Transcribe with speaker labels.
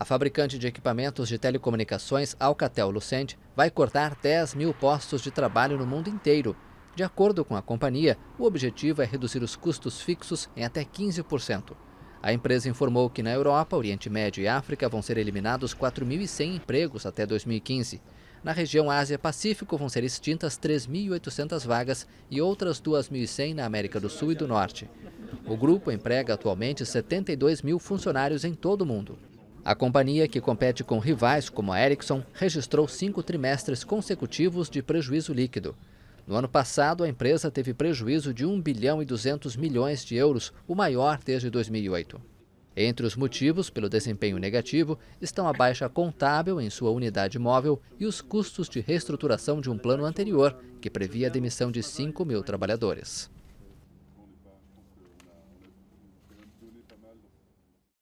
Speaker 1: A fabricante de equipamentos de telecomunicações Alcatel Lucent vai cortar 10 mil postos de trabalho no mundo inteiro. De acordo com a companhia, o objetivo é reduzir os custos fixos em até 15%. A empresa informou que na Europa, Oriente Médio e África vão ser eliminados 4.100 empregos até 2015. Na região Ásia-Pacífico vão ser extintas 3.800 vagas e outras 2.100 na América do Sul e do Norte. O grupo emprega atualmente 72 mil funcionários em todo o mundo. A companhia, que compete com rivais como a Ericsson, registrou cinco trimestres consecutivos de prejuízo líquido. No ano passado, a empresa teve prejuízo de 1 bilhão e 200 milhões de euros, o maior desde 2008. Entre os motivos pelo desempenho negativo estão a baixa contábil em sua unidade móvel e os custos de reestruturação de um plano anterior, que previa a demissão de 5 mil trabalhadores.